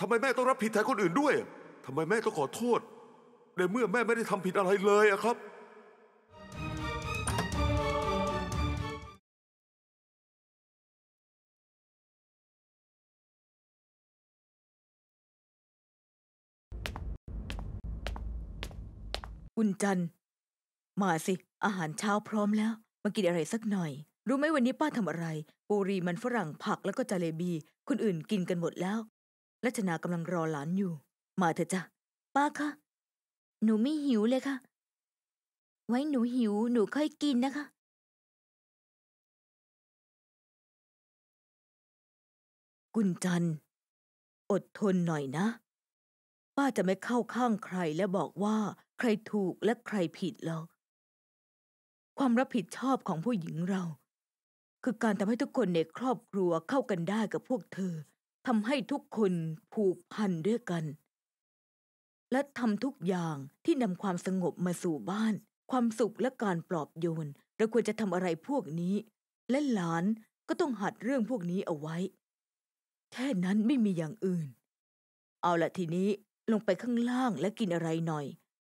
ทำไมแม่ต้องรับผิดแทนคนอื่นด้วย ทำไมแม่ต้องขอโทษ ในเมื่อแม่ไม่ได้ทำผิดอะไรเลยอะครับ อุณจันทร์ มาสิ อาหารเช้าพร้อมแล้ว มากินอะไรสักหน่อย รู้ไหมวันนี้ป้าทำอะไร ปูรีมันฝรั่งผักแล้วก็จาเลบี คนอื่นกินกันหมดแล้วลัชนากำลังรอหลานอยู่ มาเถอะจ้ะ ป้าคะ หนูไม่หิวเลยค่ะ ไว้หนูหิวหนูค่อยกินนะคะ กุญจัน อดทนหน่อยนะ ป้าจะไม่เข้าข้างใครและบอกว่าใครถูกและใครผิดหรอก ความรับผิดชอบของผู้หญิงเรา คือการทำให้ทุกคนในครอบครัวเข้ากันได้กับพวกเธอทำให้ทุกคนผูกพันด้วยกัน และทำทุกอย่างที่นำความสงบมาสู่บ้าน ความสุขและการปลอบโยน เราควรจะทำอะไรพวกนี้ และหลานก็ต้องหัดเรื่องพวกนี้เอาไว้ แค่นั้นไม่มีอย่างอื่น เอาละทีนี้ลงไปข้างล่างและกินอะไรหน่อย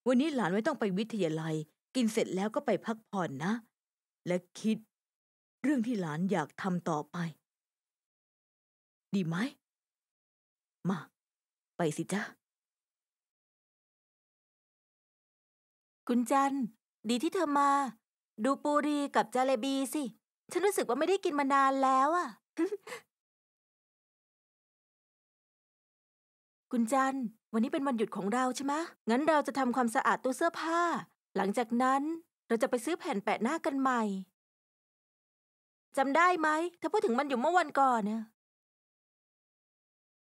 วันนี้หลานไม่ต้องไปวิทยาลัย กินเสร็จแล้วก็ไปพักผ่อนนะ และคิดเรื่องที่หลานอยากทำต่อไป ดีไหมมาไปสิจ้ะคุณจันดีที่เธอมา ดูปูรีกับจาเลบีสิ ฉันรู้สึกว่าไม่ได้กินมานานแล้วอะ่ะคุณจันวันนี้เป็นวันหยุดของเราใช่ไหมงั้นเราจะทำความสะอาดตู้เสื้อผ้า หลังจากนั้นเราจะไปซื้อแผ่นแปะหน้ากันใหม่จำได้ไหมเธอพูดถึงมันอยู่เมื่อวันก่อนเนี่ย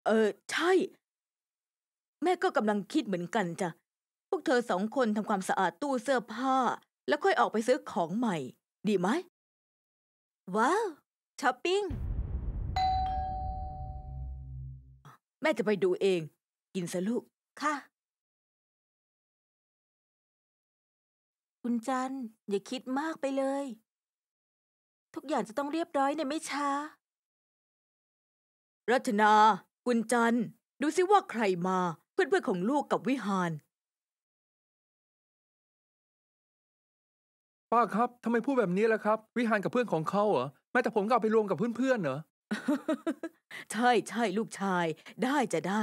เออใช่ แม่ก็กำลังคิดเหมือนกันจ้ะ พวกเธอสองคนทำความสะอาดตู้เสื้อผ้า แล้วค่อยออกไปซื้อของใหม่ ดีไหมว้าวช้อปปิ้ง แม่จะไปดูเอง กินซะลูกค่ะ คุณจันอย่าคิดมากไปเลย ทุกอย่างจะต้องเรียบร้อยในไม่ช้า รัชนากุญจันดูซิว่าใครมา เพื่อนเพื่อนของลูกกับวิหารป้าครับทำไมพูดแบบนี้ล่ะครับ วิหารกับเพื่อนของเขาเหรอแม้แต่ผมก็เอาไปรวมกับเพื่อนๆเหรอใช่ใช่ลูกชาย ได้จะได้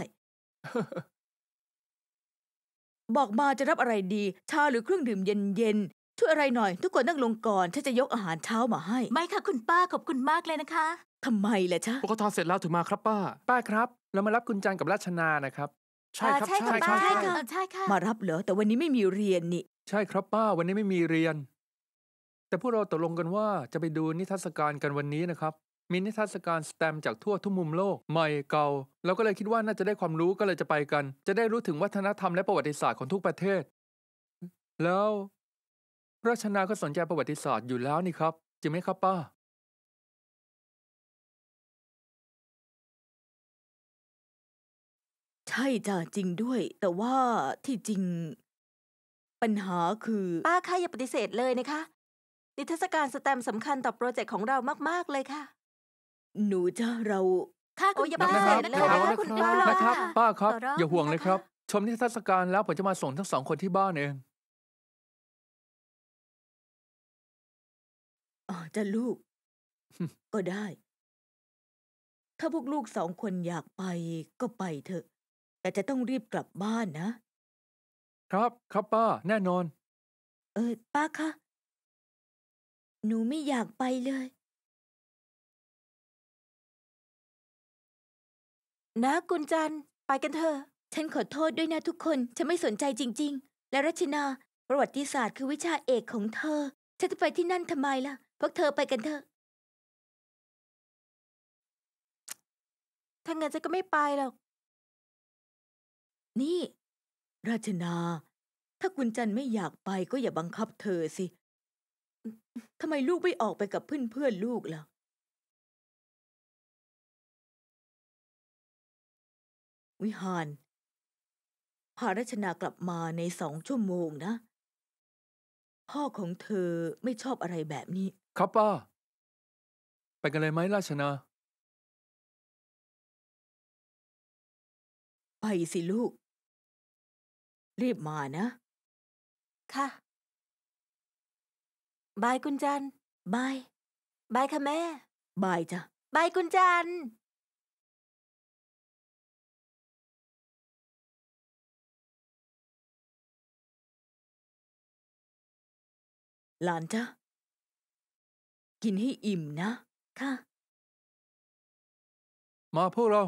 บอกมาจะรับอะไรดี ชาหรือเครื่องดื่มเย็นๆช่วยอะไรหน่อย ทุกคนนั่งลงก่อนฉันจะยกอาหารเช้ามาให้ไม่ค่ะคุณป้าขอบคุณมากเลยนะคะทำไมล่ะจ๊ะพวกเขาทอนเสร็จแล้วถึงมาครับป้า ป้าครับเรามารับคุณจันกับราชนานะครับ ใช่ครับใช่ครับใช่ค่ะใช่ค่ะมารับเหรอแต่วันนี้ไม่มีเรียนนี่ ใช่ครับป้า วันนี้ไม่มีเรียน แต่พวกเราตกลงกันว่า จะไปดูนิทรรศการกันวันนี้นะครับ มีนิทรรศการสแตมจากทั่วทุกมุมโลก ใหม่เก่าเราก็เลยคิดว่าน่าจะได้ความรู้ก็เลยจะไปกัน จะได้รู้ถึงวัฒนธรรมและประวัติศาสตร์ของทุกประเทศ แล้วราชนาก็สนใจประวัติศาสตร์อยู่แล้วนี่ครับจริงไหมครับป้าใช่จ้ะจริงด้วย แต่ว่าที่จริง ปัญหาคือ ป้าคะอย่าปฏิเสธเลยนะคะ นิทรรศการสแตมสำคัญต่อโปรเจกต์ของเรามาก ๆ เลยค่ะ หนูจ้าเรา ค่ะคุณป้านะครนะคุณบนะครับป้าครับ อย่าห่วงเลยครับ ชมนิทรรศการแล้ว ผมจะมาส่งทั้งสองคนที่บ้านเองอจะลูก ก็ได้ ถ้าพวกลูกสองคนอยากไปก็ไปเถอะแต่จะต้องรีบกลับบ้านนะ ครับครับป้า แน่นอน เออป้าคะ หนูไม่อยากไปเลยนะกุญจันทร์ ไปกันเถอะฉันขอโทษด้วยนะทุกคน ฉันไม่สนใจจริง ๆ และรัชนาประวัติศาสตร์คือวิชาเอกของเธอฉันจะไปที่นั่นทำไมล่ะพวกเธอไปกันเถอะถ้างั้นฉันก็ไม่ไปหรอกนี่ ราชนา ถ้าคุณจันไม่อยากไปก็อย่าบังคับเธอสิทำไมลูกไม่ออกไปกับเพื่อนเพื่อนลูกล่ะ วิหารพาราชนากลับมาในสองชั่วโมงนะ พ่อของเธอไม่ชอบอะไรแบบนี้ ครับป้าไปกันเลยไหมราชนา ไปสิลูกรีบมานะ ค่ะ บายคุณจัน บาย บายค่ะแม่ บายจ้ะ บายคุณจัน หลานจ้ะ กินให้อิ่มนะ ค่ะ มาพวกเรา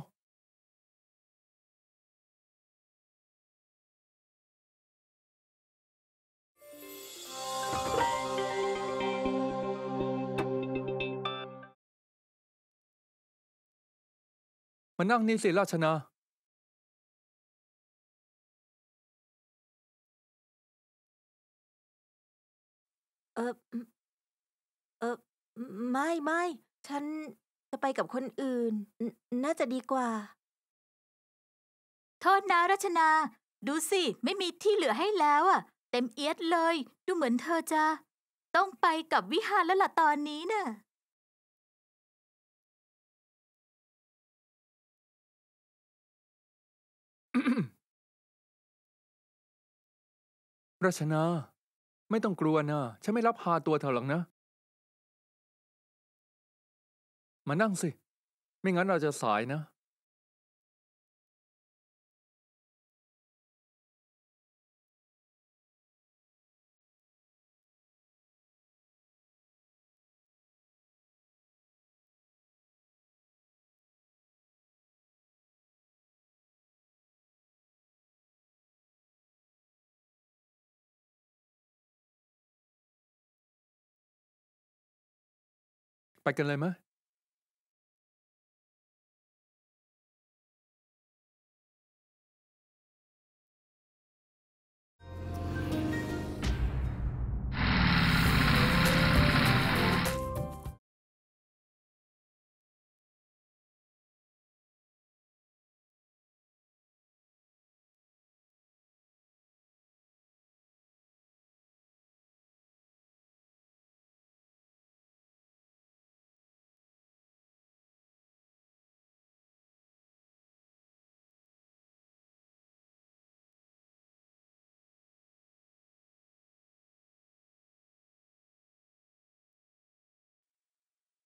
มานั่งนี่สิราชนาเออเออไม่ไม่ ฉันจะไปกับคนอื่น น่าจะดีกว่า โทษนะรัชนา ดูสิ ไม่มีที่เหลือให้แล้วอ่ะ เต็มเอียดเลย ดูเหมือนเธอจะต้องไปกับวิหารแล้วล่ะตอนนี้นะ่ะรัชนาไม่ต้องกลัวนะฉันไม่รับพาตัวเธอหรอกนะ มานั่งสิ ไม่งั้นเราจะสายนะไปกันเลยมะ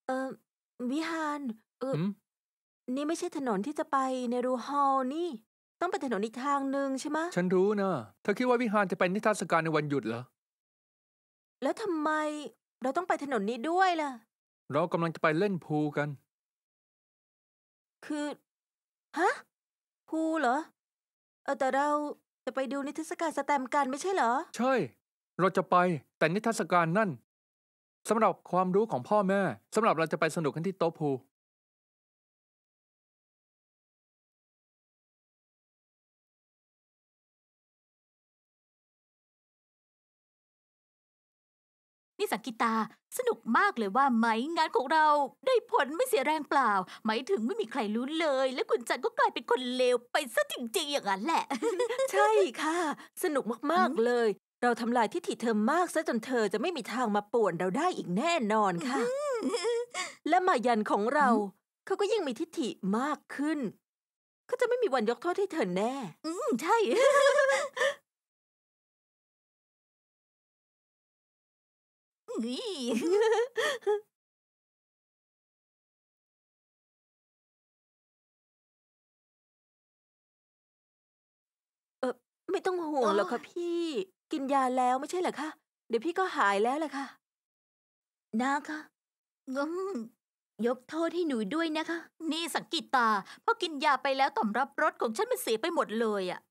เออวิหารเออนี่ไม่ใช่ถนนที่จะไปในรูฮอลนี่ ต้องเป็นถนนอีกทางหนึ่งใช่ไหมฉันรู้นะเธอคิดว่าวิหารจะไปนนิทรรศการในวันหยุดเหรอ แล้วทำไมเราต้องไปถนนนี้ด้วยล่ะ เรากำลังจะไปเล่นพูกัน คือฮะพูเหรอเออแต่เราจะไปดูนิทรรศการสแตมกันไม่ใช่เหรอ ใช่เราจะไปแต่นิทรรศการนั่นสำหรับความรู้ของพ่อแม่ สำหรับเราจะไปสนุกกันที่โต๊ะพูนี่สังกิตาสนุกมากเลยว่าไหมงานของเราได้ผลไม่เสียแรงเปล่าหมายถึงไม่มีใครรู้เลย และคุณจันก็กลายเป็นคนเลวไปซะจริงๆอย่างนั้นแหละ ใช่ค่ะ สนุกมาก ๆ เลยเราทำลายทิฐิเธอมาก ซะจนเธอจะไม่มีทางมาป่วนเราได้อีกแน่นอนค่ะ และมายันของเราเขาก็ยิ่งมีทิฐิมากขึ้นเขาจะไม่มีวันยกโทษให้เธอแน่อืมใช่ไม่ต้องห่วงหรอกค่ะพี่กินยาแล้วไม่ใช่เหรอคะ เดี๋ยวพี่ก็หายแล้วล่ะค่ะ นะคะงมยกโทษให้หนูด้วยนะคะ นี่สังกิตาพอกินยาไปแล้วต่อมรับรสของฉันมันเสียไปหมดเลยอะ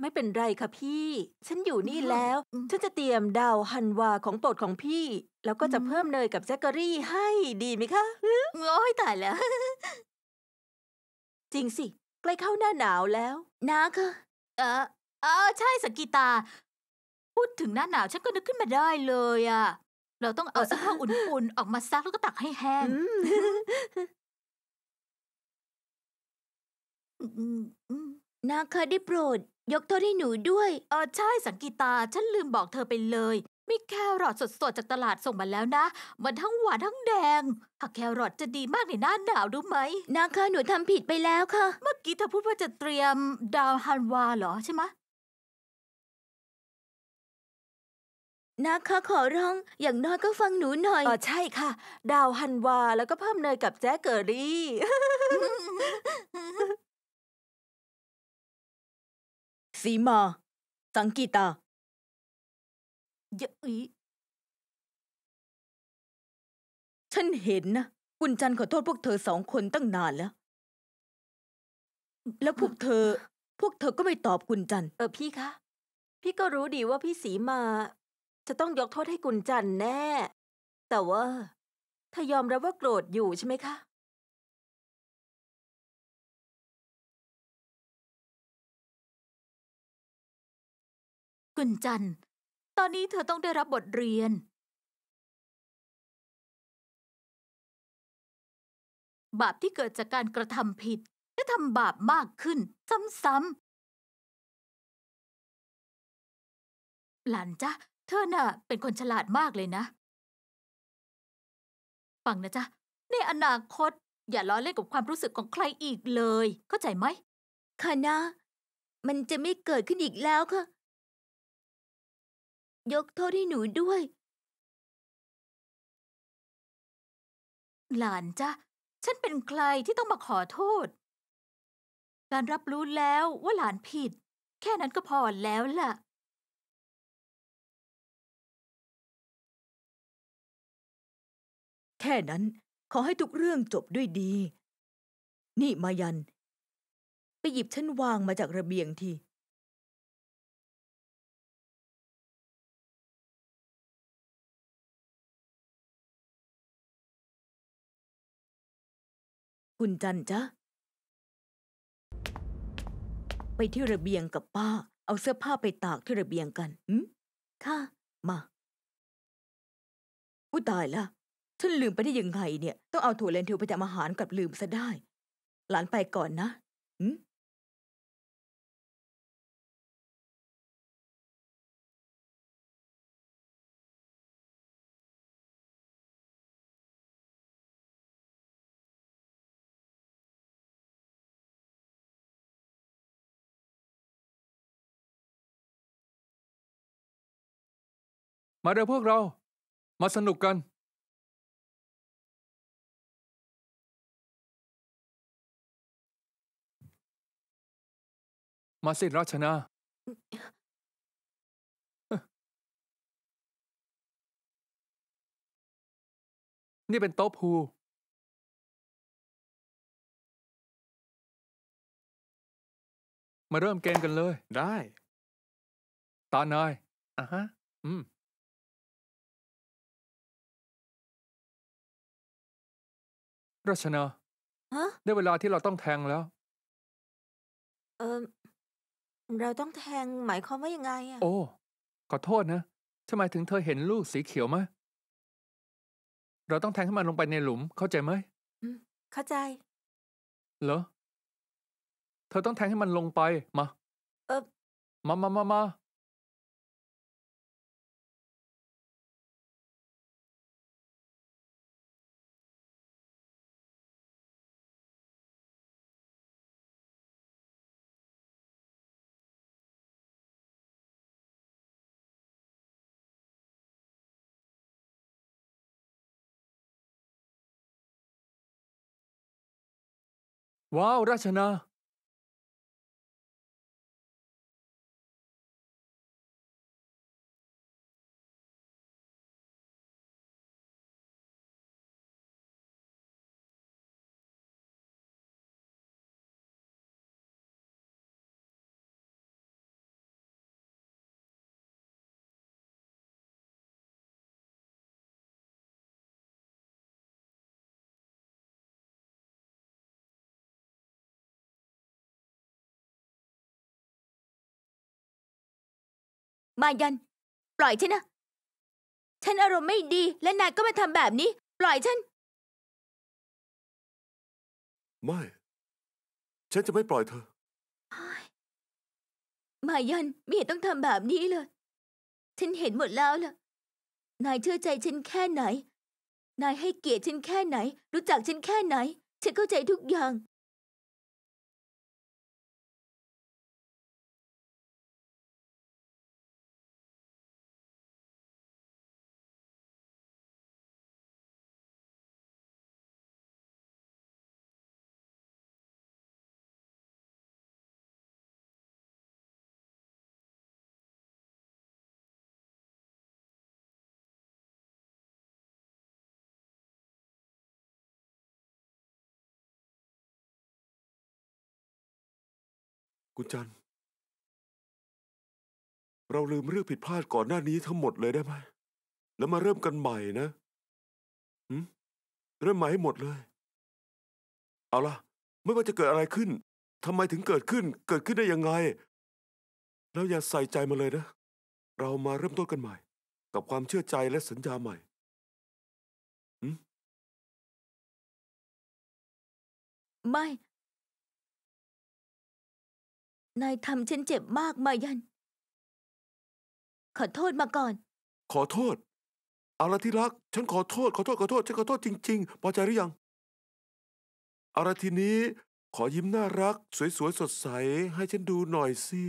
ไม่เป็นไรค่ะพี่ ฉันอยู่นี่แล้ว ฉันจะเตรียมดาวฮันวาของโปรดของพี่ แล้วก็จะเพิ่มเนยกับแจ็คเกอรี่ให้ดีไหมคะโอ้ยตายแล้ว จริงสิ ใกล้เข้าหน้าหนาวแล้ว นะคะเออเออใช่สังกิตา พูดถึงหน้าหนาวฉันก็นึกขึ้นมาได้เลยอะ่ะ เราต้องเอาเสื้อผ้าอุ่นๆออกมาซักแล้วก็ตักให้แห้งนาคะได้โปรด ยกโทษให้หนูด้วยเออใช่สังกิตา ฉันลืมบอกเธอไปเลยมีแครอทสดๆ จากตลาดส่งมาแล้วนะ มันทั้งหวาน ทั้งแดงผักแครอทจะดีมากในหน้าหนาวรู้ไหมนาคะหนูทำผิดไปแล้วค่ะเมื่อกี้เธอพูดว่าจะเตรียมดาวฮันวาเหรอใช่ไหมนะคะ ขอร้องอย่างน้อยก็ฟังหนูหน่อยอ๋อใช่ค่ะ ดาวฮันวาแล้วก็เพิ่มเนยกับแจ๊กเกอรี่ สีมา สังกีตาเยอะอีฉันเห็นนะคุณจันขอโทษพวกเธอสองคนตั้งนานแล้ว แล้วพวกเธอ พวกเธอก็ไม่ตอบคุณจัน เออพี่คะ พี่ก็รู้ดีว่าพี่สีมาจะต้องยกโทษให้กุญจันแน่ แต่ว่า ถ้ายอมรับว่าโกรธอยู่ใช่ไหมคะ กุญจันตอนนี้เธอต้องได้รับบทเรียน บาปที่เกิดจากการกระทำผิด จะทำบาปมากขึ้นซ้ำๆหลานจ๊ะเธอน่ะเป็นคนฉลาดมากเลยนะฟังนะจ๊ะ ในอนาคตอย่าล้อเล่นกับความรู้สึกของใครอีกเลย เข้าใจไหมค่ะนะ มันจะไม่เกิดขึ้นอีกแล้วค่ะ ยกโทษให้หนูด้วย หลานจ๊ะ ฉันเป็นใครที่ต้องมาขอโทษ การรับรู้แล้วว่าหลานผิด แค่นั้นก็พอแล้วล่ะแค่นั้นขอให้ทุกเรื่องจบด้วยดี นี่มายัน ไปหยิบชันวางมาจากระเบียงทีคุณจันจ๊ะ ไปที่ระเบียงกับป้า เอาเสื้อผ้าไปตากที่ระเบียงกันอืมค่ะ มาอุตายละฉันลืมไปได้ยังไงเนี่ย ต้องเอาถั่วเลนทิวไปจำอาหารกับลืมซะได้ หลานไปก่อนนะอืมมาเด็วพวกเรา มาสนุกกันมาสิราชนา นี่เป็นโต๊ะพู มาเริ่มเกมกันเลย ได้ ตานายอ่ะฮะ อืม ราชนาฮะได้เวลาที่เราต้องแทงแล้ว เอ่อเราต้องแทงหมายความว่ายังไงอะโอ้ ขอโทษนะ ทำไมถึงเธอเห็นลูกสีเขียวไหมเราต้องแทงให้มันลงไปในหลุม เข้าใจไหมมเข้าใจ เหรอ เธอต้องแทงให้มันลงไป มาเออมามามามาว้าวราชนามายัน ปล่อยฉันนะ ฉันอารมณ์ไม่ดีและนายก็มาทำแบบนี้ ปล่อยฉันไม่ ฉันจะไม่ปล่อยเธอมายันไม่เห็นต้องทำแบบนี้เลย ฉันเห็นหมดแล้วล่ะ นายเชื่อใจฉันแค่ไหน นายให้เกียรติฉันแค่ไหน รู้จักฉันแค่ไหน ฉันเข้าใจทุกอย่างคุณจัน เราลืมเรื่องผิดพลาดก่อนหน้านี้ทั้งหมดเลยได้ไหม แล้วมาเริ่มกันใหม่นะหืมเริ่มใหม่ให้หมดเลย เอาล่ะ ไม่ว่าจะเกิดอะไรขึ้น ทำไมถึงเกิดขึ้น เกิดขึ้นได้ยังไง แล้วอย่าใส่ใจมาเลยนะ เรามาเริ่มต้นกันใหม่ กับความเชื่อใจและสัญญาใหม่ไม่นายทำฉันเจ็บมากมายัน ขอโทษมาก่อน ขอโทษเอาละที่รัก ฉันขอโทษขอโทษขอโทษฉันขอโทษจริง ๆพอใจหรือยังเอาละทีนี้ขอยิ้มน่ารัก สวยๆสดใส ให้ฉันดูหน่อยสิ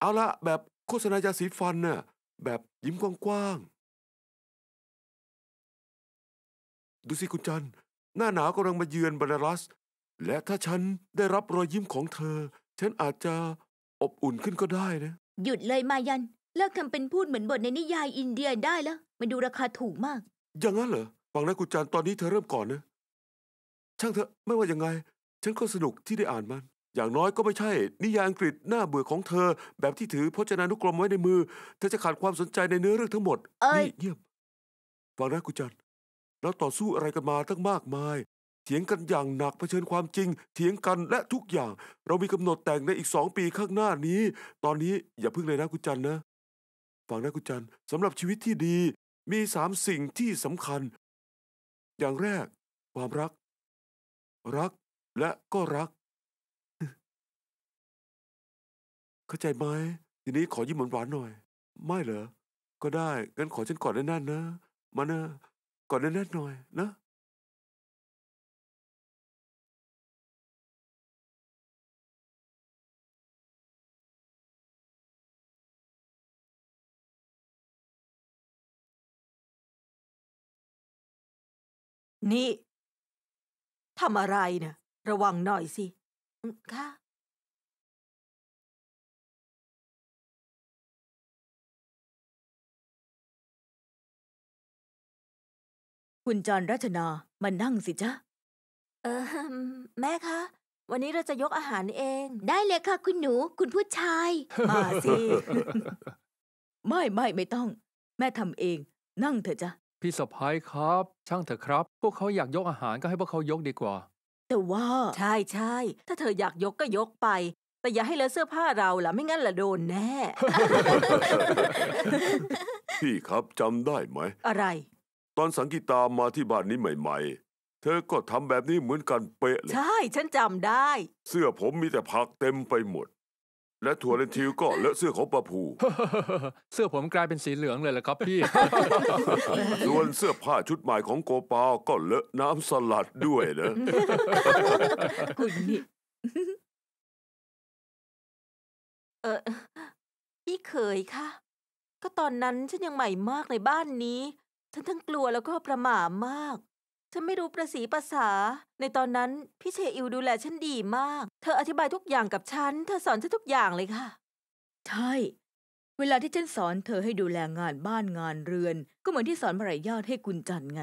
เอาละแบบโฆษณายาสีฟันน่ะแบบยิ้มกว้างๆ ดูสิคุณจัน หน้าหนาวกำลังมาเยือนบรรลัสและถ้าฉันได้รับรอยยิ้มของเธอ ฉันอาจจะอบอุ่นขึ้นก็ได้นะ หยุดเลยมายันเลิกทำเป็นพูดเหมือนบทในนิยายอินเดียได้แล้วมันดูราคาถูกมาก อย่างนั้นเหรอฟังนะกุจานตอนนี้เธอเริ่มก่อนนะ ช่างเถอะไม่ว่ายังไง ฉันก็สนุกที่ได้อ่านมัน อย่างน้อยก็ไม่ใช่ นิยายอังกฤษหน้าเบื่อของเธอแบบที่ถือพจนานุกรมไว้ในมือเธอจะขาดความสนใจในเนื้อเรื่องทั้งหมดนี่เงียบฟังนะกุจันเราต่อสู้อะไรกันมาตั้งมากมายถียงกันอย่างหนักเผชิญความจริง เถียงกันและทุกอย่าง เรามีกำหนดแต่งในอีกสองปีข้างหน้านี้ ตอนนี้อย่าพึ่งเลยนะคุณจันนะฟังนะคุณจันสำหรับชีวิตที่ดี มีสามสิ่งที่สำคัญ อย่างแรก ความรัก รักและก็รักเข้าใจไหมทีนี้ขอยิ้มหวานๆหน่อย ไม่เหรอก็ได้งั้นขอฉันกอดแน่นๆนะมานะกอดแน่นๆหน่อยนะนี่ ทำอะไรเนะ่ระวังหน่อยสิ ค่ะ คุณจนรัชนา มานั่งสิจ๊ะเออแม่คะ วันนี้เราจะยกอาหารเอง ได้เลยค่ะ คุณหนู คุณผู้ชาย มาสิ ไม่ไม่ไม่ต้อง แม่ทำเอง นั่งเถอะจ๊ะพี่สะพ้ายครับ ช่างเถอะครับ พวกเขาอยากยกอาหารก็ให้พวกเขายกดีกว่า แต่ว่า ใช่ใช่ ถ้าเธออยากยกก็ยกไป แต่อย่าให้เลอะเสื้อผ้าเราล่ะไม่งั้นล่ะโดนแน่ พี่ครับ จำได้ไหม อะไร ตอนสังกิตามาที่บ้านนี้ใหม่ ๆ เธอก็ทำแบบนี้เหมือนกันเป๊ะเลยใช่ฉันจำได้ เสื้อผมมีแต่ผักเต็มไปหมดและถั่วเลนทิวก็เลอะเสื้อของปะผู เสื้อผมกลายเป็นสีเหลืองเลยละครับพี่ส่วนเสื้อผ้าชุดใหม่ของโกปา ก็เลอะน้ำสลัดด้วยนะ คุณนี่เออพี่เคยค่ะ ก็ตอนนั้นฉันยังใหม่มากในบ้านนี้ ฉันทั้งกลัวแล้วก็ประหม่ามากฉันไม่รู้ประสีภาษา ในตอนนั้นพี่เชอิวดูแลฉันดีมาก เธออธิบายทุกอย่างกับฉันเธอสอนฉันทุกอย่างเลยค่ะใช่เวลาที่ฉันสอนเธอให้ดูแลงานบ้านงานเรือน ก็เหมือนที่สอนมรรยาให้กุญจันไง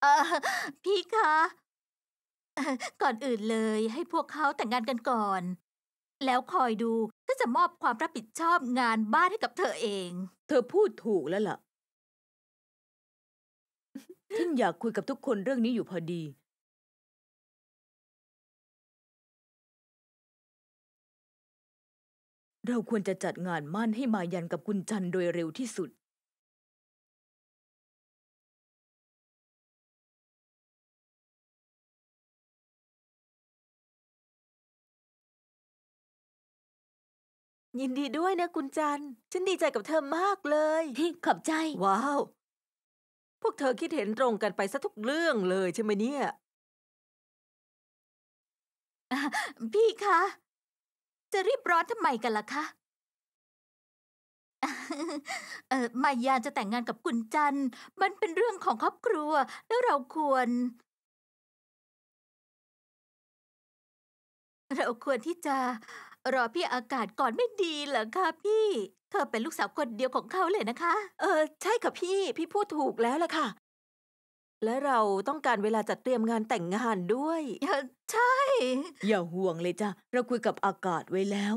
เออพี่คะก่อนอื่นเลย ให้พวกเขาแต่งงานกันก่อนแล้วคอยดูก็จะมอบความรับผิดชอบงานบ้านให้กับเธอเอง เธอพูดถูกแล้วล่ะฉันอยากคุยกับทุกคนเรื่องนี้อยู่พอดี เราควรจะจัดงานมั่นให้มายันกับคุณจันโดยเร็วที่สุดยินดีด้วยนะ คุณจัน ฉันดีใจกับเธอมากเลย ขอบใจ ว้าว พวกเธอคิดเห็นตรงกันไปซะทุกเรื่องเลยใช่ไหมเนี่ย พี่คะ จะรีบร้อนทำไมกันล่ะคะเออมายาจะแต่งงานกับคุณจัน มันเป็นเรื่องของครอบครัวแล้วเราควร เราควรที่จะรอพี่อากาศก่อนไม่ดีเหรอคะพี่ เธอเป็นลูกสาวคนเดียวของเขาเลยนะคะ เออใช่ค่ะพี่ พี่พูดถูกแล้วล่ะค่ะ และเราต้องการเวลาจัดเตรียมงานแต่งงานด้วย ใช่ อย่าห่วงเลยจ้ะเราคุยกับอากาศไว้แล้ว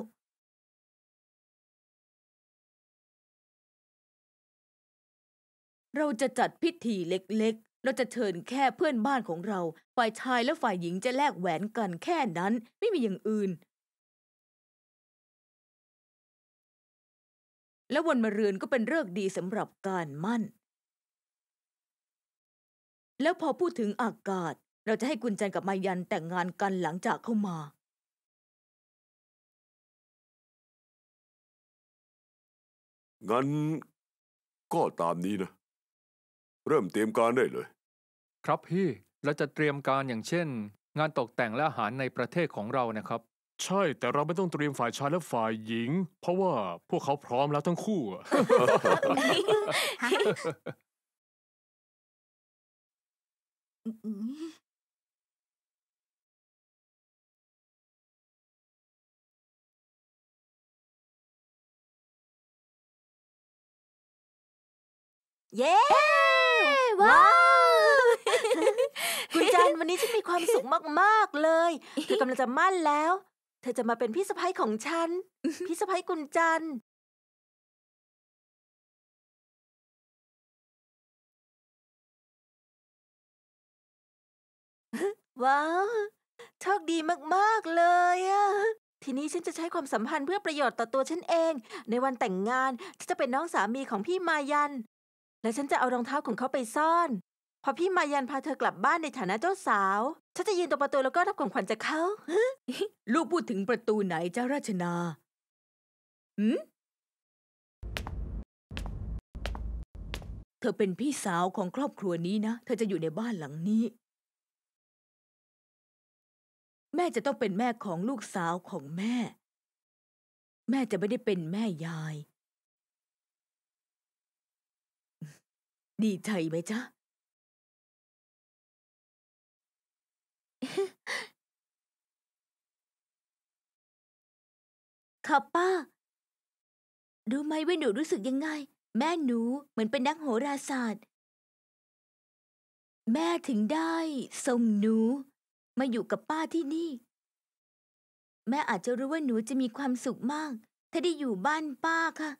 เราจะจัดพิธีเล็กๆ เราจะเชิญแค่เพื่อนบ้านของเรา ฝ่ายชายและฝ่ายหญิงจะแลกแหวนกันแค่นั้นไม่มีอย่างอื่นและวันมะรืนก็เป็นเลิกดีสำหรับการมั่น แล้วพอพูดถึงอากาศ เราจะให้กุญจันกับมายันแต่งงานกันหลังจากเข้ามางินก็ตามนี้นะ เริ่มเตรียมการได้เลย ครับพี่ เราจะเตรียมการอย่างเช่น งานตกแต่งและอาหารในประเทศของเรานะครับใช่ แต่เราไม่ต้องเตรียมฝ่ายชายและฝ่ายหญิง เพราะว่าพวกเขาพร้อมแล้วทั้งคู่ เย้ ว้าว คุณจันวันนี้ฉันมีความสุขมาก ๆ เลยเธอกำลังจะมั่นแล้วธอจะมาเป็นพี่สะพ้ยของฉัน พี่สะพ้ยกุญจันว้าว โชคดีมากๆเลยอะทีนี้ฉันจะใช้ความสัมพันธ์เพื่อประโยชน์ต่อตัวฉันเอง ในวันแต่งงาน ฉันจะเป็นน้องสามีของพี่มายัน และฉันจะเอารองเท้าของเขาไปซ่อน พอพี่มายันพาเธอกลับบ้านในฐานะเจ้าสาวฉันจะยืนตรงประตู แล้วก็รับของขวัญจากเขาลูกพูดถึงประตูไหนเจ้าราชนาหืมเธอเป็นพี่สาวของครอบครัวนี้นะ เธอจะอยู่ในบ้านหลังนี้ แม่จะต้องเป็นแม่ของลูกสาวของแม่ แม่จะไม่ได้เป็นแม่ยาย ดีใจไหมจ๊ะค่ะป้ารู้ไหมว่าหนูรู้สึกยังไงแม่หนูเหมือนเป็นนักโหราศาสตร์ แม่ถึงได้ส่งหนู มาอยู่กับป้าที่นี่ แม่อาจจะรู้ว่าหนูจะมีความสุขมากถ้าได้อยู่บ้านป้าค่ะ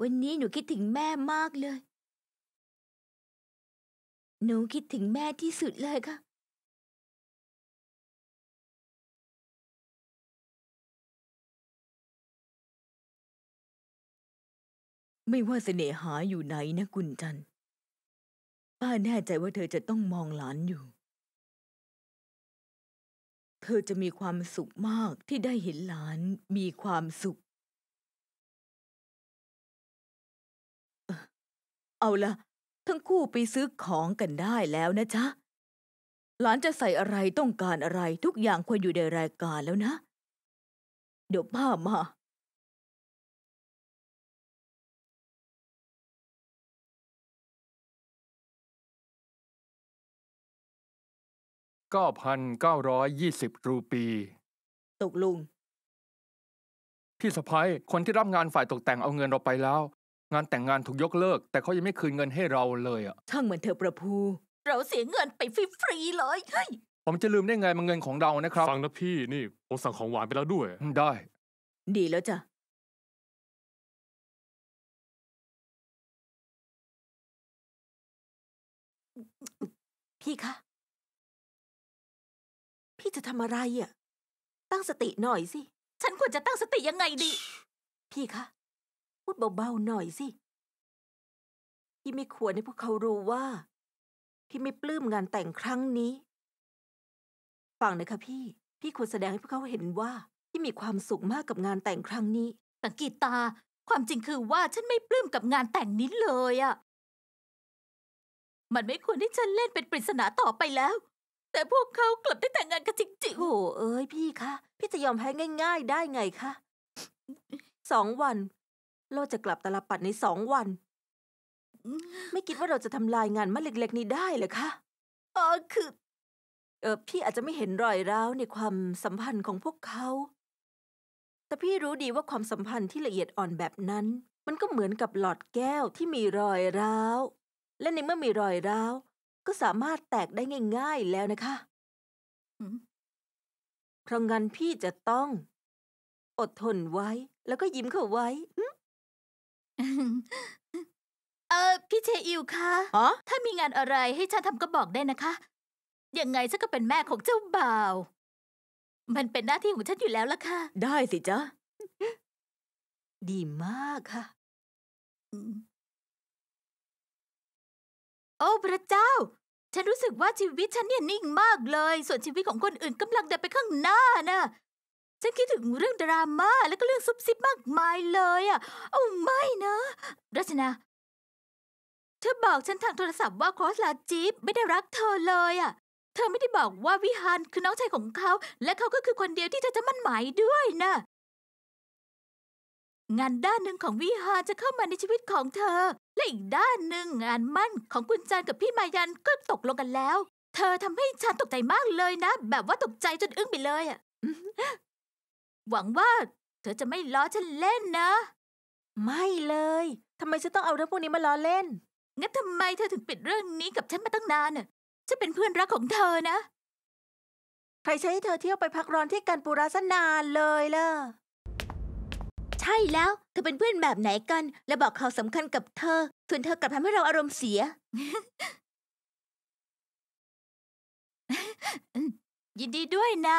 วันนี้หนูคิดถึงแม่มากเลย หนูคิดถึงแม่ที่สุดเลยค่ะไม่ว่าเสน่หาอยู่ไหนนะกุญจันป้าแน่ใจว่าเธอจะต้องมองหลานอยู่ เธอจะมีความสุขมากที่ได้เห็นหลานมีความสุข เอาละทั้งคู่ไปซื้อของกันได้แล้วนะจ๊ะ หลานจะใส่อะไรต้องการอะไรทุกอย่างควรอยู่ในรายการแล้วนะ เดี๋ยวป้ามา9,920 รูปี ตกลงพี่สะพ้ยคนที่รับงานฝ่ายตกแต่งเอาเงินเราไปแล้ว งานแต่งงานถูกยกเลิก แต่เขายังไม่คืนเงินให้เราเลยอ่ะช่างเหมือนเธอประภูเราเสียเงินไปฟรีๆเลยเฮ้ยผมจะลืมได้ไงมันเงินของเรานะครับ ฟังนะพี่นี่ ผมสั่งของหวานไปแล้วด้วยได้ ดีแล้วจ้ะ พี่คะพี่จะทำอะไรอ่ะ ตั้งสติหน่อยสิ ฉันควรจะตั้งสติยังไงดี พี่คะ พูดเบาๆหน่อยสิพี่ไม่ควรให้พวกเขารู้ว่าพี่ไม่ปลื้มงานแต่งครั้งนี้ ฟังนะคะพี่ พี่ควรแสดงให้พวกเขาเห็นว่าพี่มีความสุขมากกับงานแต่งครั้งนี้ แตงกีตา ความจริงคือว่าฉันไม่ปลื้มกับงานแต่งนี้เลยอ่ะ มันไม่ควรที่ฉันเล่นเป็นปริศนาต่อไปแล้วแต่พวกเขากลับได้แต่งงานกันจริงๆ โอ้เอ้ย พี่คะพี่จะยอมแพ้ง่ายๆได้ไงคะสองวัน เราจะกลับตลปัดในสองวัน ไม่คิดว่าเราจะทำลายงานมะเล็กๆ นี้ได้เลยคะออคือเออพี่อาจจะไม่เห็นรอยร้าว ในความสัมพันธ์ของพวกเขา แต่พี่รู้ดีว่าความสัมพันธ์ที่ละเอียดอ่อนแบบนั้น มันก็เหมือนกับหลอดแก้วที่มีรอยร้าวและในเมื่อมีรอยร้าวก็สามารถแตกได้ง่าย ๆแล้วนะคะ เพราะงั้นพี่จะต้อง อดทนไว้แล้วก็ยิ้มเข้าไว้เออ พี่เชอิวคะถ้ามีงานอะไรให้ฉันทำก็บอกได้นะคะ ยังไงฉันก็เป็นแม่ของเจ้าบ่าว มันเป็นหน้าที่ของฉันอยู่แล้วล่ะค่ะ ได้สิจ๊ะ ดีมากค่ะโอ้พระเจ้า ฉันรู้สึกว่าชีวิตฉันเนี่ยนิ่งมากเลย ส่วนชีวิตของคนอื่นกำลังเดินไปข้างหน้านะ่ะ ฉันคิดถึงเรื่องดราม่าแล้วก็เรื่องซุบซิบมากมายเลยอะ่ะ โอ้ไม่นะ รัชนา เธอบอกฉันทางโทรศัพท์ว่าคอสลาจีบไม่ได้รักเธอเลยอะ่ะ เธอไม่ได้บอกว่าวิหารคือน้องชายของเขา และเขาก็คือคนเดียวที่เธอจะมั่นหมายด้วยนะงานด้านหนึ่งของวิหาจะเข้ามาในชีวิตของเธอ และอีกด้านหนึ่งงานมั่นของคุณจันกับพี่มายันก็ตกลงกันแล้ว เธอทำให้ฉันตกใจมากเลยนะ แบบว่าตกใจจนอึ้งไปเลยอ่ะหวังว่าเธอจะไม่ล้อฉันเล่นนะ ไม่เลยทำไมฉันต้องเอาเรื่องพวกนี้มาล้อเล่นงั้นทำไมเธอถึงปิดเรื่องนี้กับฉันมาตั้งนานน่ะฉันเป็นเพื่อนรักของเธอนะ ใครใช้ให้เธอเที่ยวไปพักร้อนที่กันปุราสนานเลยล่ะใช่แล้ว เธอเป็นเพื่อนแบบไหนกัน และบอกข่าวสำคัญกับเธอส่วนเธอกลับทำให้เราอารมณ์เสียยินดีด้วยนะ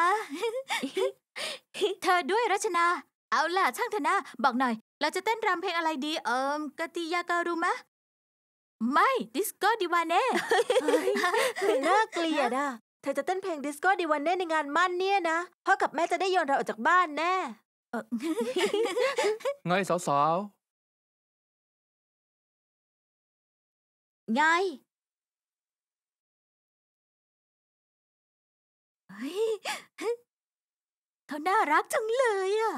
เธอด้วยรัชนาเอาล่ะช่างเถอะนะ บอกหน่อยเราจะเต้นรำเพลงอะไรดี เอิมกติยาการุมะ ไม่ดิสโก้ดิวานเน่น่าเกลียดอ่ะเธอจะเต้นเพลงดิสโก้ดิวานเน่ในงานมั่นเนี่ยนะพ่อกับแม่จะได้โยนเราออกจากบ้านแน่ไงสาวสาว ไงเขาน่ารักจังเลยอ่ะ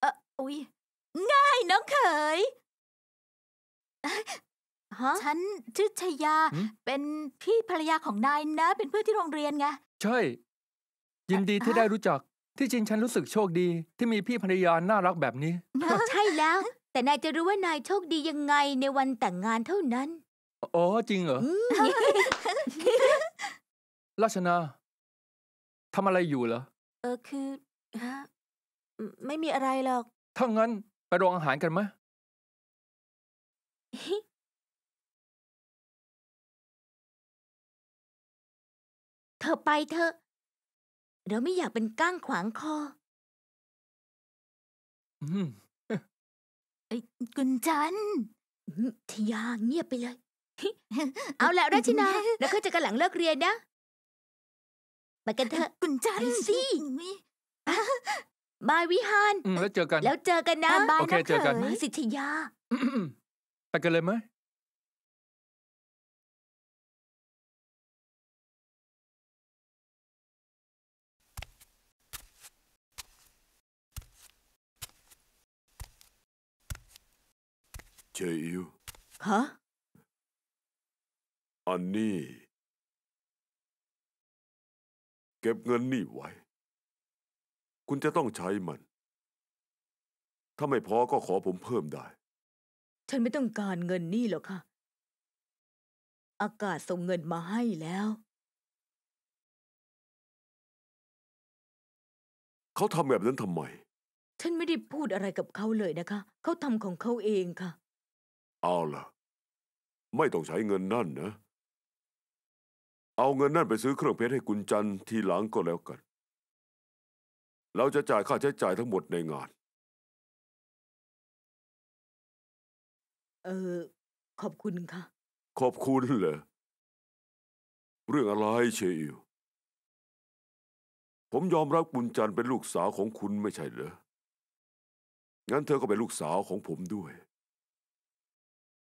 เอออุ๊ยง่ายน้องเขยฮะ ฉันชื่อชยา เป็นพี่ภรรยาของนายนะ เป็นเพื่อนที่โรงเรียนไง ใช่ ยินดีที่ได้รู้จักที่จริงฉันรู้สึกโชคดีที่มีพี่ภรรยาน่ารักแบบนี้ ใช่แล้ว แต่นายจะรู้ว่านายโชคดียังไงในวันแต่งงานเท่านั้นอ๋อจริงเหรอราชนาทำอะไรอยู่เหรอ เออ คือฮะไม่มีอะไรหรอกถ้างั้นไปรองอาหารกันไหมเธอไปเธอเราไม่อยากเป็นก้างขวางคอ อืมไอ้กุญจันทร์ยาเงียบไปเลย เอาแล้วราชินาแล้วอยจะกันหลังเลิกเรียนนะ ไปกันเถอะ กุญจันทร์สิบายวิหาร แล้วเจอกัน แล้วเจอกันนะ โอเค เจอกันมสิทิยา ไปกันเลยไหมเจอิวฮะ อันนี้ เก็บเงินนี่ไว้ คุณจะต้องใช้มัน ถ้าไม่พอก็ขอผมเพิ่มได้ ฉันไม่ต้องการเงินนี่หรอกค่ะ อากาศส่งเงินมาให้แล้ว เขาทำแบบนั้นทำไม ฉันไม่ได้พูดอะไรกับเขาเลยนะคะ เขาทำของเขาเองค่ะเอาล่ะไม่ต้องใช้เงินนั่นนะ เอาเงินนั่นไปซื้อเครื่องเพชรให้กุญจันทีหลังก็แล้วกัน เราจะจ่ายค่าใช้จ่ายทั้งหมดในงาน เออขอบคุณ ค่ะขอบคุณเหรอเรื่องอะไรเชอิวผมยอมรับกุญจันเป็นลูกสาวของคุณไม่ใช่เหรอ งั้นเธอก็เป็นลูกสาวของผมด้วย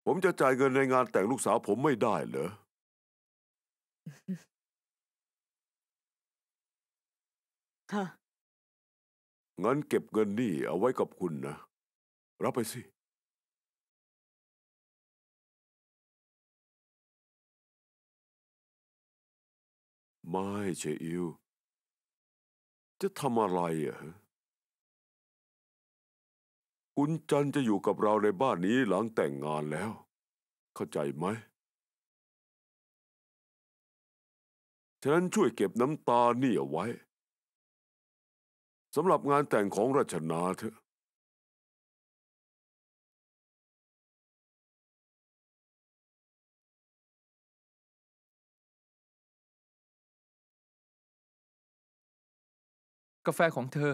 ผมจะจ่ายเงินในงานแต่งลูกสาวผมไม่ได้เหรอค่ะงั้นเก็บเงินนี่ เอาไว้กับคุณนะ รับไปสิ ไม่เชอิว จะทำอะไรอ่ะคุณจันจะอยู่กับเราในบ้านนี้หลังแต่งงานแล้ว เข้าใจไหมฉะนั้นช่วยเก็บน้ำตานี่เอาไว้สำหรับงานแต่งของรัชนาเถอะกาแฟของเธอ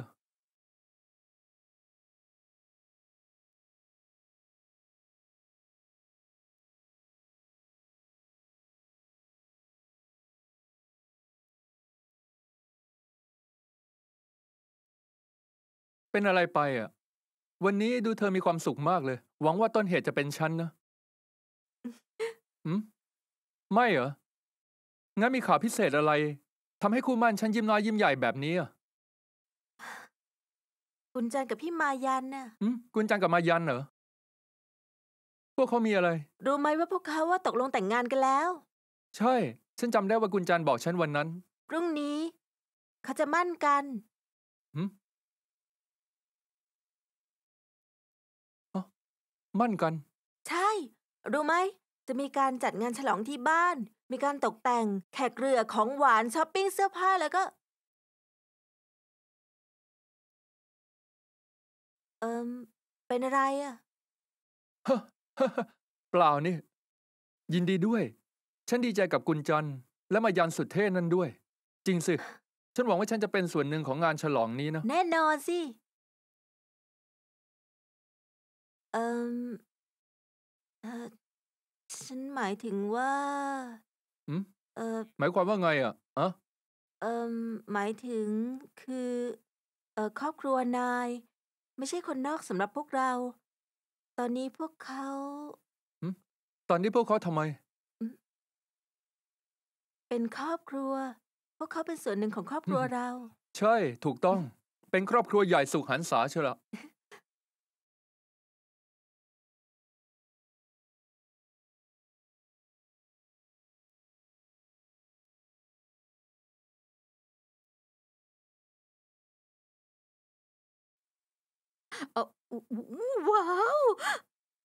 เป็นอะไรไปอ่ะ วันนี้ดูเธอมีความสุขมากเลย หวังว่าต้นเหตุจะเป็นฉันนะอืม ไม่เหรองั้นมีข่าวพิเศษอะไรทำให้คู่มั่นฉันยิ้มน้อยยิ้มใหญ่แบบนี้อ่ะกุญจันกับพี่มายันน่ะ อืมกุญจันกับมายันเหรอ พวกเขามีอะไร รู้ไหมว่าพวกเขาว่าตกลงแต่งงานกันแล้ว ใช่ ฉันจำได้ว่ากุญจันบอกฉันวันนั้น พรุ่งนี้ เขาจะมั่นกันืมมั่นกัน ใช่ รู้ไหม จะมีการจัดงานฉลองที่บ้าน มีการตกแต่งแขกเรือของหวานช้อปปิ้งเสื้อผ้าแล้วก็เอิมเป็นอะไรอะ่ะฮะฮะเปล่านี่ ยินดีด้วย ฉันดีใจกับคุณจอนและมายันสุดเท่นั่นด้วย จริงสิฉันหวังว่าฉันจะเป็นส่วนหนึ่งของงานฉลองนี้นะแน่นอนสิเอิมเออฉันหมายถึงว่าอืมเออหมายความว่าไงอ่ะอะเอิมหมายถึงคือเออครอบครัวนาย ไม่ใช่คนนอกสำหรับพวกเรา ตอนนี้พวกเขาตอนนี้พวกเขาทำไม เป็นครอบครัว พวกเขาเป็นส่วนหนึ่งของครอบครัวเรา ใช่ ถูกต้อง เป็นครอบครัวใหญ่สุขหันษาเชียวละเออว้าว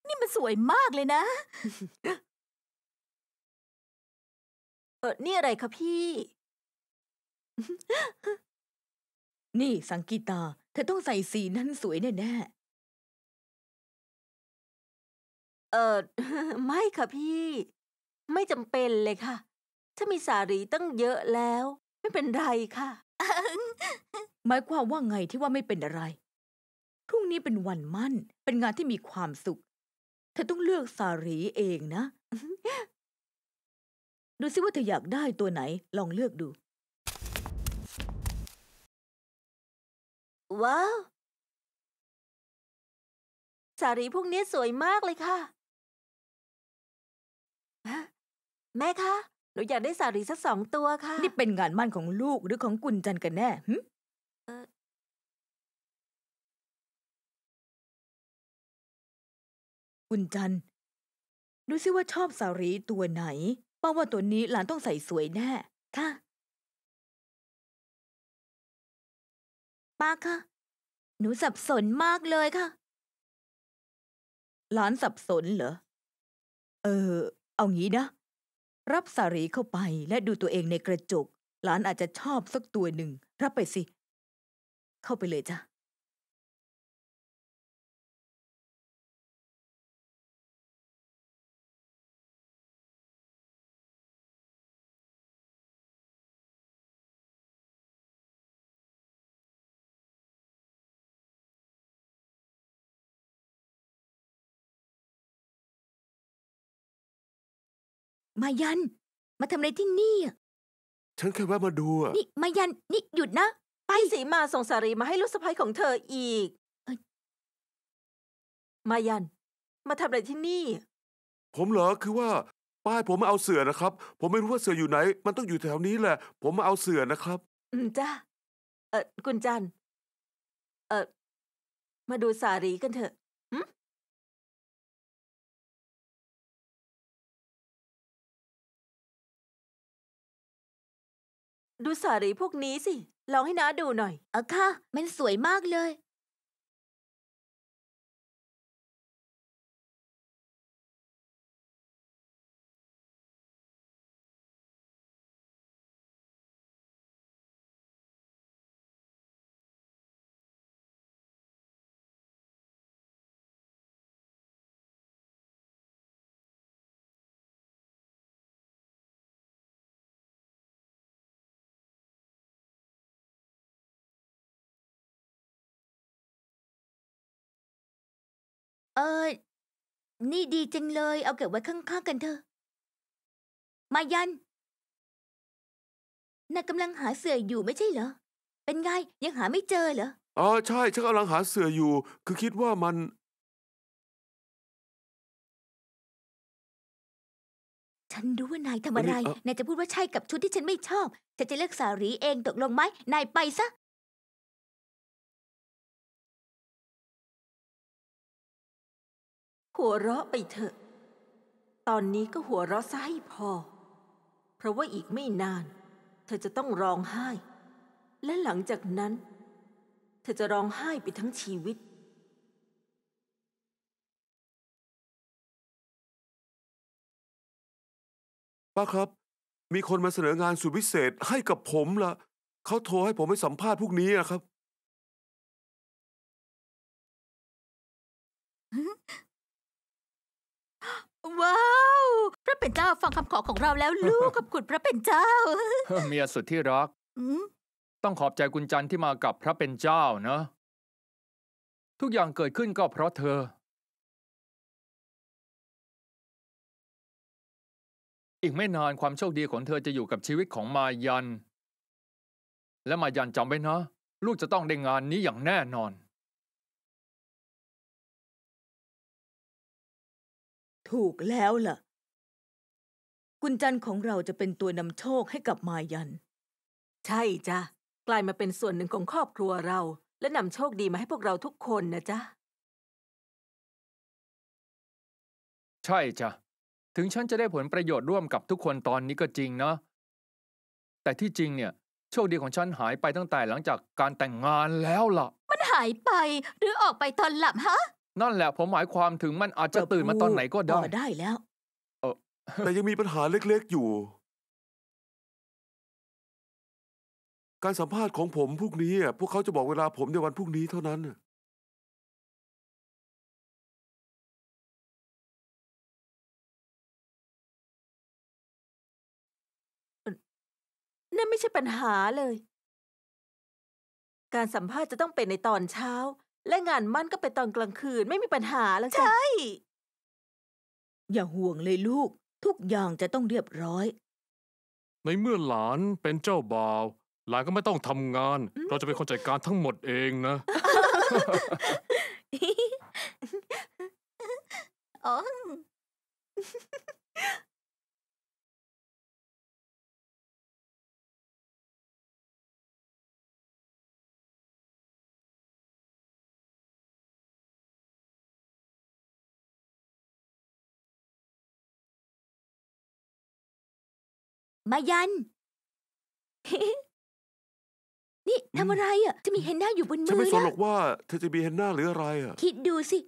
นี่มันสวยมากเลยนะเออนี่อะไรคะพี่ นี่สังกีตาเธอต้องใส่สีนั้นสวยแน่แน่เออไม่ค่ะพี่ ไม่จำเป็นเลยค่ะ ถ้ามีสารีตั้งเยอะแล้ว ไม่เป็นไรค่ะหมายความว่าไงที่ว่าไม่เป็นอะไรพรุ่งนี้เป็นวันมั่น เป็นงานที่มีความสุข เธอต้องเลือกสารีเองนะดูซิว่าเธออยากได้ตัวไหน ลองเลือกดู ว้าวสารีพวกนี้สวยมากเลยค่ะแม่คะหนูอยากได้สารีสักสองตัวค่ะนี่เป็นงานมั่นของลูกหรือของกุญจันกันแน่ หอุณนจันดูซิว่าชอบสารีตัวไหนป้าว่าตัวนี้หลานต้องใส่สวยแน่ ค่ะป้าคะหนูสับสนมากเลยค่ะ หลานสับสนเหรอ เออเอางี้นะ รับสารีเข้าไปและดูตัวเองในกระจก หลานอาจจะชอบสักตัวหนึ่งรับไปสิ เข้าไปเลยจ้ะมายัน มาทำอะไรที่นี่ ฉันแค่แวะมาดูนี่มายัน นี่หยุดนะไปสีมาส่งสารีมาให้ลูกสะใภ้ของเธออีกมายัน มาทำอะไรที่นี่ ผมเหรอคือว่า ป้ายผมมาเอาเสือนะครับ ผมไม่รู้ว่าเสืออยู่ไหน มันต้องอยู่แถวนี้แหละ ผมมาเอาเสือนะครับ อืมจ้าเออกุญจันทร์เออมาดูสารีกันเถอะดูสารีพวกนี้สิ ลองให้น้าดูหน่อยอะค่ะ มันสวยมากเลยเออ นี่ดีจังเลย เอาเก็บไว้ข้างๆกันเถอะ มายัน นายกำลังหาเสื่ออยู่ไม่ใช่เหรอ เป็นไงยังหาไม่เจอเหรอ อ๋อใช่ฉันกำลังหาเสื่ออยู่ คือคิดว่ามัน ฉันรู้ว่านายทำอะไร นายจะพูดว่าใช่กับชุดที่ฉันไม่ชอบฉันจะเลือกสารีเองตกลงไหมนายไปซะหัวเราะไปเถอะ ตอนนี้ก็หัวเราะซะให้พอ เพราะว่าอีกไม่นาน เธอจะต้องร้องไห้ และหลังจากนั้น เธอจะร้องไห้ไปทั้งชีวิตป้าครับ มีคนมาเสนองานสุดพิเศษให้กับผมละเขาโทรให้ผมไปสัมภาษณ์พวกนี้อะครับว้าวพระเป็นเจ้าฟังคำขอของเราแล้ว ลูกขอบคุณพระเป็นเจ้าเมียสุดที่รักต้องขอบใจคุณจันที่มากับพระเป็นเจ้านะ ทุกอย่างเกิดขึ้นก็เพราะเธอ อีกไม่นาน ความโชคดีของเธอจะอยู่กับชีวิตของมายันและมายันจำไว้นะลูกจะต้องได้งานนี้อย่างแน่นอนถูกแล้วล่ะกุญจันของเราจะเป็นตัวนำโชคให้กับมายัน ใช่จ้ะกลายมาเป็นส่วนหนึ่งของครอบครัวเราและนำโชคดีมาให้พวกเราทุกคนนะจ๊ะใช่จ้ะถึงฉันจะได้ผลประโยชน์ร่วมกับทุกคนตอนนี้ก็จริงนะแต่ที่จริงเนี่ยโชคดีของฉันหายไปตั้งแต่หลังจากการแต่งงานแล้วล่ะ มันหายไปหรือออกไป ตอน หลับ ฮะนั่นแหละผมหมายความถึงมันอาจจะตื่นมาตอนไหนก็ได้ได้แล้ว เออแต่ยังมีปัญหาเล็กๆอยู่ การสัมภาษณ์ของผมพรุ่งนี้พวกเขาจะบอกเวลาผมในวันพรุ่งนี้เท่านั้นนั่นไม่ใช่ปัญหาเลย การสัมภาษณ์จะต้องเป็นในตอนเช้าและงานมั่นก็เป็นตอนกลางคืนไม่มีปัญหาแล้วจ้ะใช่ อย่าห่วงเลยลูก ทุกอย่างจะต้องเรียบร้อย ในเมื่อหลานเป็นเจ้าบ่าว หลานก็ไม่ต้องทำงาน เราจะเป็นคนจัดการทั้งหมดเองนะ อ๋อมายัน นี่ทำอะไรอ่ะ จะมีเฮนน่าอยู่บนมือฉันไม่สนหรอกว่าเธอจะมีเฮนน่าหรืออะไรอ่ะ คิดดูสิ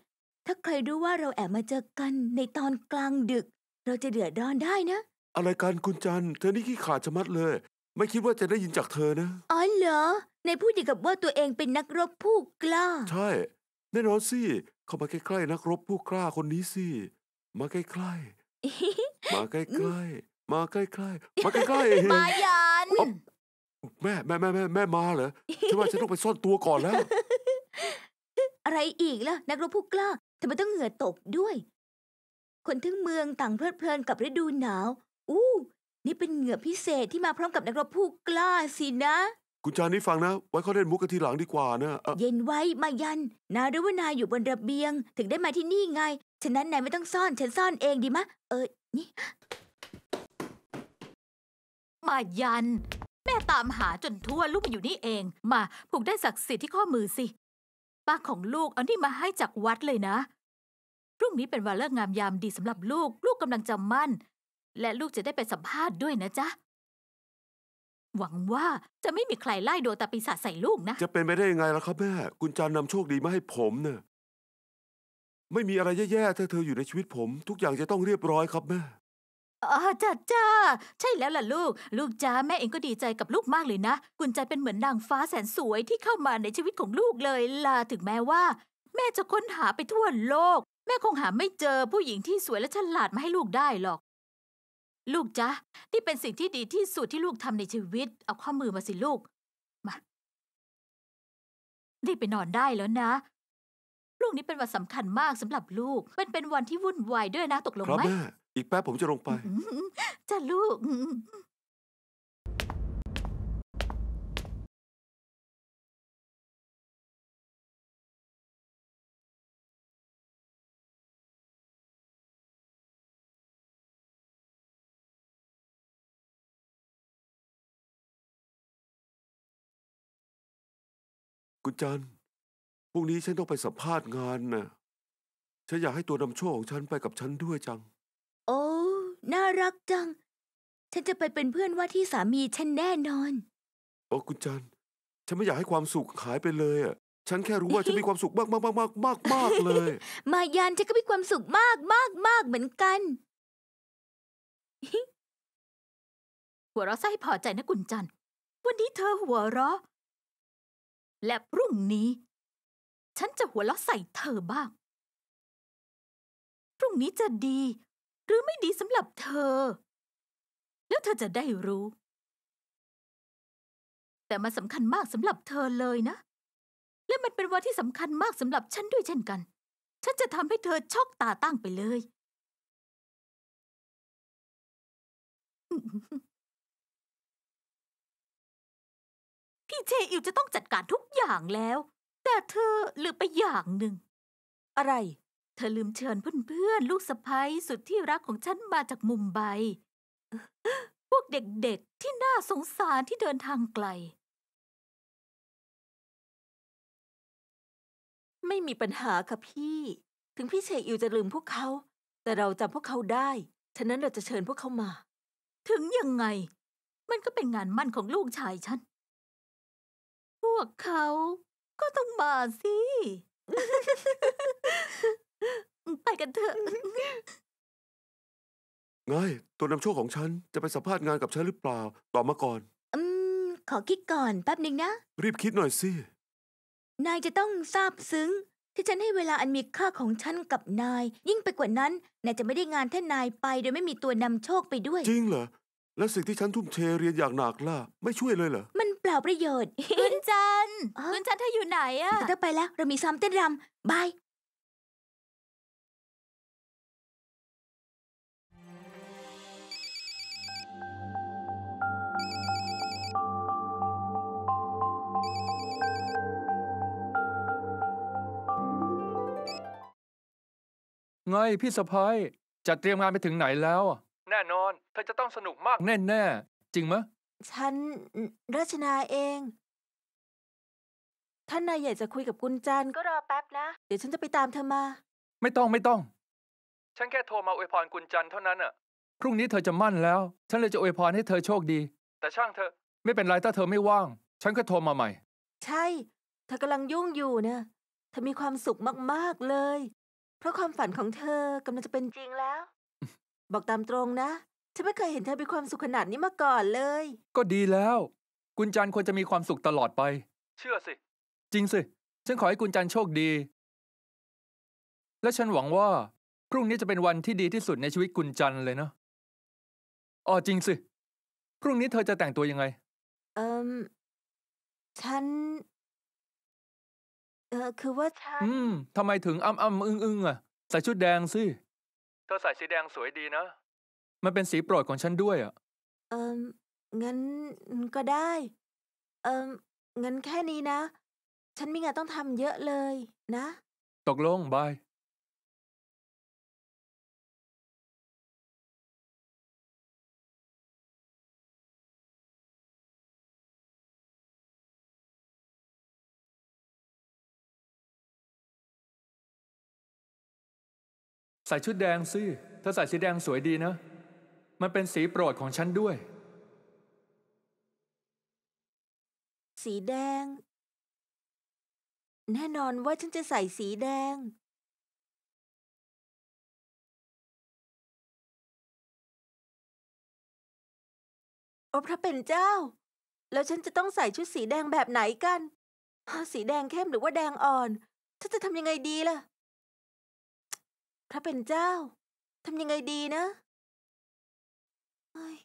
ถ้าใครรู้ว่าเราแอบมาเจอกันในตอนกลางดึก เราจะเดือดร้อนได้นะ อะไรกันคุณจันเธอนี่ขี้ขลาดชะมัดเลย ไม่คิดว่าจะได้ยินจากเธอนะอ๋อเหรอในพูดอย่างกับว่าตัวเองเป็นนักรบผู้กล้า ใช่แน่นอนสิเข้ามาใกล้ๆ นักรบผู้กล้าคนนี้สิมาใกล้ๆมาใกล้ๆมาใกล้ๆมาใกล้ๆมายันแม่แม่แม่แม่ แม่มาเหรอฉันว่าฉันต้องไปซ่อนตัวก่อนแล้ว อะไรอีกล่ะนักรบผู้กล้า ทำไมต้องเหงื่อตกด้วย คนทั้งเมืองต่างเพลิดเพลินกับฤดูหนาว อู้ นี่เป็นเหงื่อพิเศษที่มาพร้อมกับนักรบผู้กล้าสินะคุณจานี่ฟังนะ ไว้เขาเล่นมุกกันทีหลังดีกว่านะ เย็นไว้มายัน นารูว่านายอยู่บนระเบียง ถึงได้มาที่นี่ไง ฉะนั้นนายไม่ต้องซ่อนฉันซ่อนเองดีมะ เออนี่มายัน แม่ตามหาจนทั่วลูกมาอยู่นี่เอง มาผูกได้ศักดิ์สิทธิ์ที่ข้อมือสิป้าของลูกเอานี่มาให้จากวัดเลยนะพรุ่งนี้เป็นวันเลิกงามยามดีสำหรับลูกลูกกำลังจะมั่น และลูกจะได้ไปสัมภาษณ์ด้วยนะจ๊ะ หวังว่าจะไม่มีใครไล่ดวงตาปีศาจใส่ลูกนะ จะเป็นไปได้ยังไงล่ะครับแม่คุณจันนำโชคดีมาให้ผมเนี่ยไม่มีอะไรแย่ๆถ้าเธออยู่ในชีวิตผม ทุกอย่างจะต้องเรียบร้อยครับแม่อ๋อจ้าจ้าใช่แล้วล่ะลูก ลูกจ้าแม่เองก็ดีใจกับลูกมากเลยนะกุญแจเป็นเหมือนนางฟ้าแสนสวยที่เข้ามาในชีวิตของลูกเลยล่ะถึงแม้ว่า แม่จะค้นหาไปทั่วโลก แม่คงหาไม่เจอผู้หญิงที่สวยและฉลาดมาให้ลูกได้หรอก ลูกจ้านี่เป็นสิ่งที่ดีที่สุดที่ลูกทำในชีวิตเอาข้อมือมาสิลูกมารีบไปนอนได้แล้วนะพรุ่งนี้เป็นวันสำคัญมากสำหรับลูกเป็นเป็นวันที่วุ่นวายด้วยนะ ตกลงไหมอีกแป๊บผมจะลงไปจ้าลูกคุณจันพรุ่งนี้ฉันต้องไปสัมภาษณ์งานนะฉันอยากให้ตัวนำโชคของฉันไปกับฉันด้วยจังโอ้ น่ารักจัง ฉันจะไปเป็นเพื่อนว่าที่สามีฉันแน่นอน โอ้คุณจันฉันไม่อยากให้ความสุขหายไปเลยอ่ะ ฉันแค่รู้ว่าฉันมีความสุขมากมากมากมากมากมากเลย มายานฉันก็มีความสุขมากมากมากเหมือนกัน หัวเราะใส่พอใจนะกุญจันวันนี้เธอหัวเราะและพรุ่งนี้ ฉันจะหัวเราะใส่เธอบ้าง พรุ่งนี้จะดีหรือไม่ดีสำหรับเธอ แล้วเธอจะได้รู้ แต่มันสำคัญมากสำหรับเธอเลยนะ และมันเป็นวันที่สำคัญมากสำหรับ ฉันด้วยเช่นกัน ฉันจะทำให้เธอช็อกตาตั้งไปเลย พี่เชอิวจะต้องจัดการทุกอย่างแล้ว แต่เธอลืมไปอย่างหนึ่ง อะไรเธอลืมเชิญเพื่อนๆลูกสะพ้ยสุดที่รักของฉันมาจากมุมไบพวกเด็กๆที่น่าสงสารที่เดินทางไกล ไม่มีปัญหาค่ะพี่ ถึงพี่เชยอิวจะลืมพวกเขา แต่เราจำพวกเขาได้ฉะนั้นเราจะเชิญพวกเขามา ถึงยังไง มันก็เป็นงานมั่นของลูกชายฉัน พวกเขาก็ต้องมาสิไปกันเถอะไงตัวนำโชคของฉันจะไปสัมภาษณ์งานกับฉันหรือเปล่าตอบมาก่อนอืมขอคิดก่อนแป๊บหนึ่งนะรีบคิดหน่อยสินายจะต้องซาบซึ้งที่ฉันให้เวลาอันมีค่าของฉันกับนาย ยิ่งไปกว่านั้นนายจะไม่ได้งานถ้านายไป โดยไม่มีตัวนำโชคไปด้วยจริงเหรอและสิ่งที่ฉันทุ่มเทเรียนอย่างหนักล่ะไม่ช่วยเลยเหรอมันเปล่าประโยชน์คุณจันคุณจันเธออยู่ไหนอะเธอไปแล้ว เรามีซ้อมเต้นรำบายไงพี่สะพ้ายจะเตรียมงานไปถึงไหนแล้ว แน่นอน เธอจะต้องสนุกมากแน่แน่ จริงไหมฉันรัชนาเอง ท่านนายใหญ่จะคุยกับกุญจันก็รอแป๊บนะ เดี๋ยวฉันจะไปตามเธอมา ไม่ต้องไม่ต้อง ฉันแค่โทรมาอวยพรกุญจันเท่านั้นอะพรุ่งนี้เธอจะมั่นแล้ว ฉันเลยจะอวยพรให้เธอโชคดี แต่ช่างเธอไม่เป็นไรถ้าเธอไม่ว่าง ฉันก็โทรมาใหม่ใช่เธอกำลังยุ่งอยู่นะเธอมีความสุขมากๆเลยเพราะความฝันของเธอ กำลังจะเป็นจริงแล้ว บอกตามตรงนะฉันไม่เคยเห็นเธอมีความสุขขนาดนี้มาก่อนเลย ก็ดีแล้ว กุญจันควรจะมีความสุขตลอดไป เชื่อสิ จริงสิ ฉันขอให้กุญจันโชคดี และฉันหวังว่าพรุ่งนี้จะเป็นวันที่ดีที่สุดในชีวิตกุญจันเลยเนาะอ๋อจริงสิพรุ่งนี้เธอจะแต่งตัวยังไง เอิมฉันเออคือว่าฉันอืมทำไมถึงอ้ำอ้ำอึ้งอึ้งอ่ะ ใส่ชุดแดงสิเธอใส่สีแดงสวยดีนะ มันเป็นสีโปรดของฉันด้วยอ่ะเอองั้นก็ได้ เอองั้นแค่นี้นะ ฉันมีงานต้องทำเยอะเลยนะ ตกลง บายใส่ชุดแดงสิเธอใส่สีแดงสวยดีนะ มันเป็นสีโปรดของฉันด้วย สีแดง แน่นอนว่าฉันจะใส่สีแดงโอ้พระเป็นเจ้า แล้วฉันจะต้องใส่ชุดสีแดงแบบไหนกัน สีแดงเข้มหรือว่าแดงอ่อน ฉันจะทำยังไงดีล่ะถ้าเป็นเจ้า ทำยังไงดีนะเฮ้ย